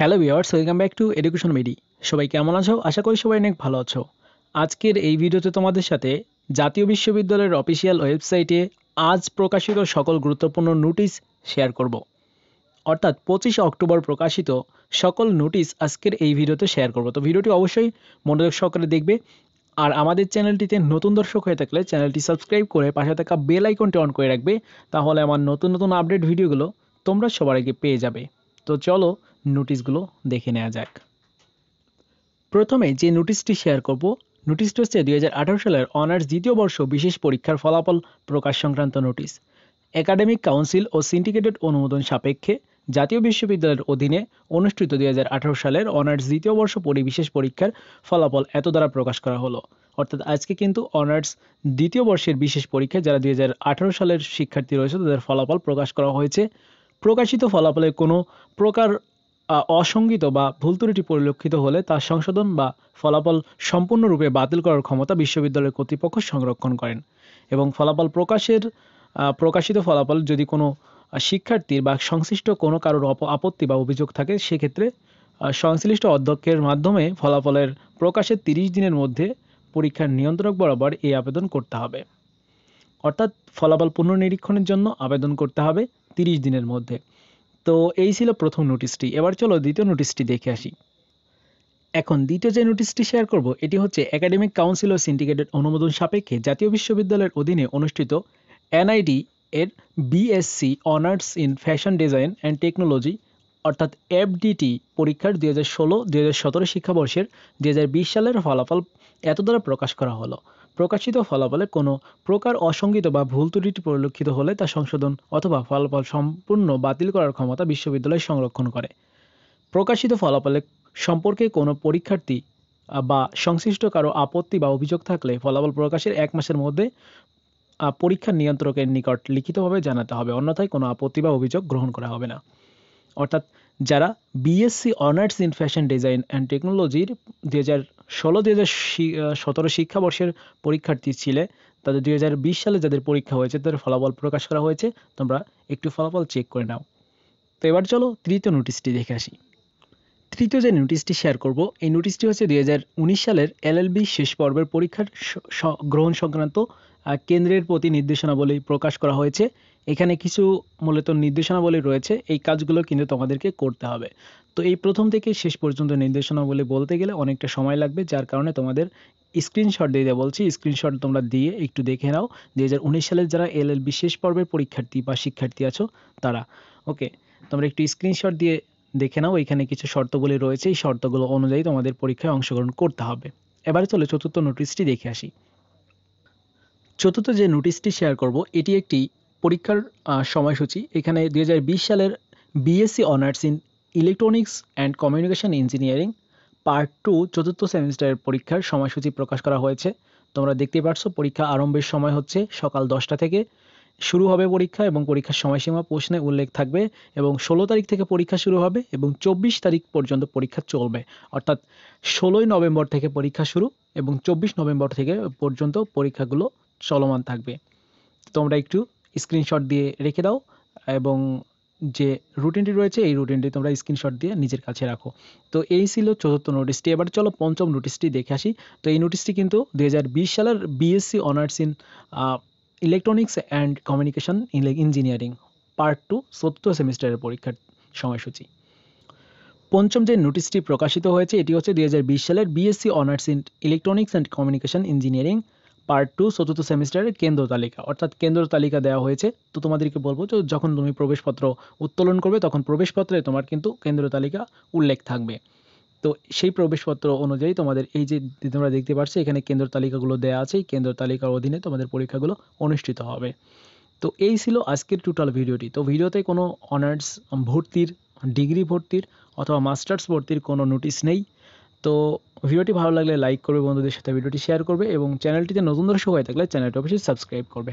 hello viewers welcome back to education medi সবাই কেমন আছো আশা করি সবাই অনেক ভালো আছো আজকের এই ভিডিওতে তোমাদের সাথে জাতীয় বিশ্ববিদ্যালয়ের অফিসিয়াল ওয়েবসাইটে আজ প্রকাশিত সকল গুরুত্বপূর্ণ নোটিশ শেয়ার করব অর্থাৎ পঁচিশে অক্টোবর প্রকাশিত সকল নোটিশ আজকের এই ভিডিওতে শেয়ার করব তো ভিডিওটি অবশ্যই মনোযোগ সহকারে দেখবে আর আমাদের চ্যানেলটিতে নতুন দর্শক হয়ে থাকলে চ্যানেলটি সাবস্ক্রাইব করে পাশে থাকা বেল আইকনটি অন করে রাখবে তাহলে আমার নতুন নতুন আপডেট ভিডিওগুলো তোমরা সবার আগে পেয়ে যাবে তো চলো নোটিশগুলো দেখে নেওয়া যাক প্রথমে যে নোটিশটি শেয়ার করব নোটিশটি হচ্ছে দুই সালের অনার্স দ্বিতীয় বর্ষ বিশেষ পরীক্ষার ফলাফল প্রকাশ সংক্রান্ত নোটিশ একাডেমিক কাউন্সিল ও সিন্ডিকেটেড অনুমোদন সাপেক্ষে জাতীয় বিশ্ববিদ্যালয়ের অধীনে অনুষ্ঠিত দুই সালের অনার্স দ্বিতীয় বর্ষ পরি বিশেষ পরীক্ষার ফলাফল এত দ্বারা প্রকাশ করা হলো অর্থাৎ আজকে কিন্তু অনার্স দ্বিতীয় বর্ষের বিশেষ পরীক্ষায় যারা দুই সালের শিক্ষার্থী রয়েছে তাদের ফলাফল প্রকাশ করা হয়েছে প্রকাশিত ফলাফলে কোনো প্রকার অসঙ্গিত বা ভুল ত্রুটি পরিলক্ষিত হলে তা সংশোধন বা ফলাফল সম্পূর্ণরূপে বাতিল করার ক্ষমতা বিশ্ববিদ্যালয় কর্তৃপক্ষ সংরক্ষণ করেন এবং ফলাফল প্রকাশের প্রকাশিত ফলাফল যদি কোনো শিক্ষার্থীর বা সংশ্লিষ্ট কোনো কারোর আপত্তি বা অভিযোগ থাকে সেক্ষেত্রে সংশ্লিষ্ট অধ্যক্ষের মাধ্যমে ফলাফলের প্রকাশের তিরিশ দিনের মধ্যে পরীক্ষার নিয়ন্ত্রক বরাবর এই আবেদন করতে হবে অর্থাৎ ফলাফল পুনর্নিরীক্ষণের জন্য আবেদন করতে হবে 30 দিনের মধ্যে তো এই ছিল প্রথম নোটিশটি এবার চলো দ্বিতীয় নোটিশটি দেখে আসি এখন দ্বিতীয় যে নোটিশটি শেয়ার করব এটি হচ্ছে একাডেমিক কাউন্সিল ও সিন্ডিকেটের অনুমোদন সাপেক্ষে জাতীয় বিশ্ববিদ্যালয়ের অধীনে অনুষ্ঠিত এনআইডি এর BSc honours in fashion design and technology অর্থাৎ এফডিটি পরীক্ষার দুই হাজার ষোলো দুই হাজার সতেরো শিক্ষাবর্ষের দুই হাজার বিশ সালের ফলাফল এত দ্বারা প্রকাশ করা হলো প্রকাশিত ফলাফলে কোনো প্রকার অসঙ্গীত বা ভুল ত্রুটি পরিলক্ষিত হলে তা সংশোধন অথবা ফলাফল সম্পূর্ণ বাতিল করার ক্ষমতা বিশ্ববিদ্যালয় সংরক্ষণ করে প্রকাশিত ফলাফলে সম্পর্কে কোনো পরীক্ষার্থী বা সংশ্লিষ্ট কারো আপত্তি বা অভিযোগ থাকলে ফলাফল প্রকাশের এক মাসের মধ্যে পরীক্ষা নিয়ন্ত্রকের নিকট লিখিতভাবে জানাতে হবে অন্যথায় কোনো আপত্তি বা অভিযোগ গ্রহণ করা হবে না অর্থাৎ যারা BSc honours in fashion design and টেকনোলজির দু হাজার ষোলো দু হাজার সতেরো শিক্ষাবর্ষের পরীক্ষার্থী ছিলে তাদের দু হাজার বিশ সালে যাদের পরীক্ষা হয়েছে তাদের ফলাফল প্রকাশ করা হয়েছে তোমরা একটু ফলাফল চেক করে নাও তো এবার চলো তৃতীয় নোটিশটি দেখে আসি তৃতীয় যে নোটিশটি শেয়ার করব এই নোটিশটি হচ্ছে দুই সালের এলএলবি শেষ পর্বের পরীক্ষার গ্রহণ সংক্রান্ত কেন্দ্রের প্রতি নির্দেশনাবলী প্রকাশ করা হয়েছে এখানে কিছু মূলত নির্দেশনাবলী রয়েছে এই কাজগুলো কিন্তু তোমাদেরকে করতে হবে তো এই প্রথম থেকে শেষ পর্যন্ত নির্দেশনাবলী বলতে গেলে অনেকটা সময় লাগবে যার কারণে তোমাদের স্ক্রিনশট দিয়ে দেওয়া বলছি স্ক্রিনশট তোমরা দিয়ে একটু দেখে নাও দুই সালের যারা এলএলবি শেষ পর্বের পরীক্ষার্থী বা শিক্ষার্থী আছো তারা ওকে তোমরা একটু স্ক্রিনশট দিয়ে দেখে নাও এখানে কিছু শর্তগুলি রয়েছে এই শর্তগুলো অনুযায়ী তোমাদের পরীক্ষায় অংশগ্রহণ করতে হবে এবারে চলে চতুর্থ নোটিশটি দেখে আসি চতুর্থ যে নোটিশটি শেয়ার করব এটি একটি পরীক্ষার সময়সূচি এখানে দুই সালের BSc honours in electronics and communication engineering part two চতুর্থ সেমিস্টারের পরীক্ষার সময়সূচি প্রকাশ করা হয়েছে তোমরা দেখতে পারছো পরীক্ষা আরম্ভের সময় হচ্ছে সকাল দশটা থেকে শুরু হবে পরীক্ষা এবং পরীক্ষার সময়সীমা প্রশ্নে উল্লেখ থাকবে এবং ষোলো তারিখ থেকে পরীক্ষা শুরু হবে এবং চব্বিশ তারিখ পর্যন্ত পরীক্ষা চলবে অর্থাৎ ষোলোই নভেম্বর থেকে পরীক্ষা শুরু এবং চব্বিশ নভেম্বর থেকে পর্যন্ত পরীক্ষাগুলো চলমান থাকবে তোমরা একটু স্ক্রিনশট দিয়ে রেখে দাও এবং যে রুটিনটি রয়েছে এই রুটিনটি তোমরা স্ক্রিনশট দিয়ে নিজের কাছে রাখো তো এই ছিল চতুর্থ নোটিশটি এবার চলো পঞ্চম নোটিশটি দেখে আসি তো এই নোটিশটি কিন্তু দু সালের BSc honours in electronics and communication engineering part two চতুর্থ সেমিস্টারের পরীক্ষার সময়সূচি পঞ্চম যে নোটিশটি প্রকাশিত হয়েছে এটি হচ্ছে দুই সালের BSc honours in electronics and communication engineering part two চতুর্থ সেমিস্টারের কেন্দ্র তালিকা অর্থাৎ কেন্দ্র তালিকা দেওয়া হয়েছে তো তোমাদেরকে বলবো যে যখন তুমি প্রবেশপত্র উত্তোলন করবে তখন প্রবেশপত্রে তোমার কিন্তু কেন্দ্র তালিকা উল্লেখ থাকবে তো সেই প্রবেশপত্র অনুযায়ী তোমাদের এই যে তোমরা দেখতে পাচ্ছ এখানে কেন্দ্র তালিকাগুলো দেয়া আছে এই কেন্দ্র তালিকার অধীনে তোমাদের পরীক্ষাগুলো অনুষ্ঠিত হবে তো এই ছিল আজকের টোটাল ভিডিওটি তো ভিডিওতে কোনো অনার্স ভর্তির ডিগ্রি ভর্তির অথবা মাস্টার্স ভর্তির কোনো নোটিশ নেই তো ভিডিওটি ভালো লাগলে লাইক করবে বন্ধুদের সাথে ভিডিওটি শেয়ার করবে এবং চ্যানেলটিতে নতুন দর্শক হয়ে থাকলে চ্যানেলটি অবশ্যই সাবস্ক্রাইব করবে